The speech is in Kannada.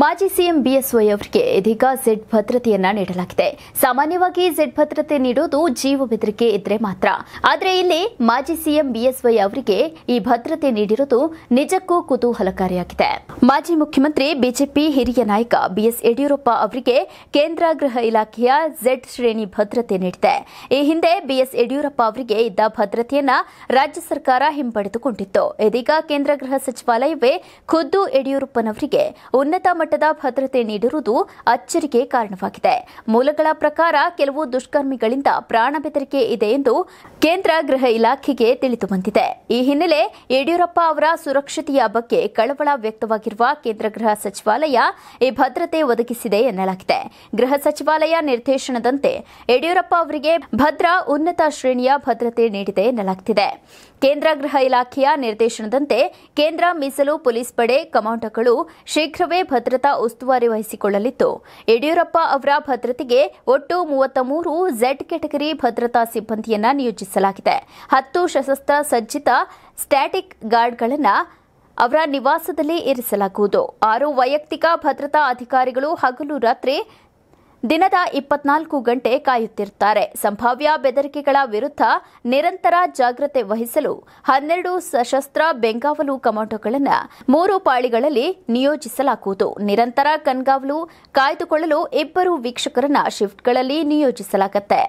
ಮಾಜಿ ಸಿಎಂ ಬಿಎಸ್ವೈ ಅವರಿಗೆ ಇದೀಗ ಝೆಡ್ ಭದ್ರತೆಯನ್ನ ನೀಡಲಾಗಿದೆ ಸಾಮಾನ್ಯವಾಗಿ ಝೆಡ್ ಭದ್ರತೆ ನೀಡೋದು ಜೀವ ಬೆದರಿಕೆ ಇದ್ರೆ ಮಾತ್ರ ಆದರೆ ಇಲ್ಲಿ ಮಾಜಿ ಸಿಎಂ ಬಿಎಸ್ವೈ ಅವರಿಗೆ ಈ ಭದ್ರತೆ ನೀಡಿರುವುದು ನಿಜಕ್ಕೂ ಕುತೂಹಲಕಾರಿಯಾಗಿದೆ ಮಾಜಿ ಮುಖ್ಯಮಂತ್ರಿ ಬಿಜೆಪಿ ಹಿರಿಯ ನಾಯಕ ಬಿಎಸ್ ಯಡಿಯೂರಪ್ಪ ಅವರಿಗೆ ಕೇಂದ್ರ ಗೃಹ ಇಲಾಖೆಯ ಝೆಡ್ ಶ್ರೇಣಿ ಭದ್ರತೆ ನೀಡಿದೆ ಈ ಹಿಂದೆ ಬಿಎಸ್ ಯಡಿಯೂರಪ್ಪ ಅವರಿಗೆ ಇದ್ದ ಭದ್ರತೆಯನ್ನ ರಾಜ್ಯ ಸರ್ಕಾರ ಹಿಂಪಡೆದುಕೊಂಡಿತ್ತು ಇದೀಗ ಕೇಂದ್ರ ಗೃಹ ಸಚಿವಾಲಯವೇ ಖುದ್ದು ಯಡಿಯೂರಪ್ಪನವರಿಗೆ ಉನ್ನತ ಮಟ್ಟದ ಭದ್ರತೆ ನೀಡಿರುವುದು ಅಚ್ಚರಿಗೆ ಕಾರಣವಾಗಿದೆ ಮೂಲಗಳ ಪ್ರಕಾರ ಕೆಲವು ದುಷ್ಕರ್ಮಿಗಳಿಂದ ಪ್ರಾಣ ಬೆದರಿಕೆ ಇದೆ ಎಂದು ಕೇಂದ್ರ ಗೃಹ ಇಲಾಖೆಗೆ ತಿಳಿದು ಬಂದಿದೆ ಈ ಹಿನ್ನೆಲೆ ಯಡಿಯೂರಪ್ಪ ಅವರ ಸುರಕ್ಷತೆಯ ಬಗ್ಗೆ ಕಳವಳ ವ್ಯಕ್ತವಾಗಿರುವ ಕೇಂದ್ರ ಗೃಹ ಸಚಿವಾಲಯ ಈ ಭದ್ರತೆ ಒದಗಿಸಿದೆ ಎನ್ನಲಾಗಿದೆ ಗೃಹ ಸಚಿವಾಲಯ ನಿರ್ದೇಶನದಂತೆ ಯಡಿಯೂರಪ್ಪ ಅವರಿಗೆ ಭದ್ರ ಉನ್ನತ ಶ್ರೇಣಿಯ ಭದ್ರತೆ ನೀಡಿದೆ ಎನ್ನಲಾಗುತ್ತಿದೆ ಕೇಂದ್ರ ಗೃಹ ಇಲಾಖೆಯ ನಿರ್ದೇಶನದಂತೆ ಕೇಂದ್ರ ಮೀಸಲು ಪೊಲೀಸ್ ಪಡೆ ಕಮಾಂಡೋಗಳು ಶೀಘ್ರವೇ ಭದ್ರತೆ ಭದ್ರತಾ ಉಸ್ತುವಾರಿ ವಹಿಸಿಕೊಳ್ಳಲಿದ್ದು ಯಡಿಯೂರಪ್ಪ ಅವರ ಭದ್ರತೆಗೆ ಒಟ್ಟು ಮೂವತ್ತ ಮೂರು ಝೆಡ್ ಕೆಟಗರಿ ಭದ್ರತಾ ಸಿಬ್ಬಂದಿಯನ್ನು ನಿಯೋಜಿಸಲಾಗಿದೆ ಹತ್ತು ಸಶಸ್ತ ಸಜ್ಜಿತ ಸ್ಟ್ಯಾಟಿಕ್ ಗಾರ್ಡ್ಗಳನ್ನು ಅವರ ನಿವಾಸದಲ್ಲಿ ಇರಿಸಲಾಗುವುದು ಆರು ವೈಯಕ್ತಿಕ ಭದ್ರತಾ ಅಧಿಕಾರಿಗಳು ಹಗಲು ರಾತ್ರಿ ದಿನದ ಇಪ್ಪತ್ನಾಲ್ಕು ಗಂಟೆ ಕಾಯುತ್ತಿರುತ್ತಾರೆ ಸಂಭಾವ್ಯ ಬೆದರಿಕೆಗಳ ವಿರುದ್ಧ ನಿರಂತರ ಜಾಗ್ರತೆ ವಹಿಸಲು ಹನ್ನೆರಡು ಸಶಸ್ತ್ರ ಬೆಂಗಾವಲು ಕಮಾಂಡೋಗಳನ್ನು ಮೂರು ಪಾಳಿಗಳಲ್ಲಿ ನಿಯೋಜಿಸಲಾಗುವುದು ನಿರಂತರ ಕಣ್ಗಾವಲು ಕಾಯ್ದುಕೊಳ್ಳಲು ಇಬ್ಬರು ವೀಕ್ಷಕರನ್ನು ಶಿಫ್ಟ್ಗಳಲ್ಲಿ ನಿಯೋಜಿಸಲಾಗುತ್ತೆ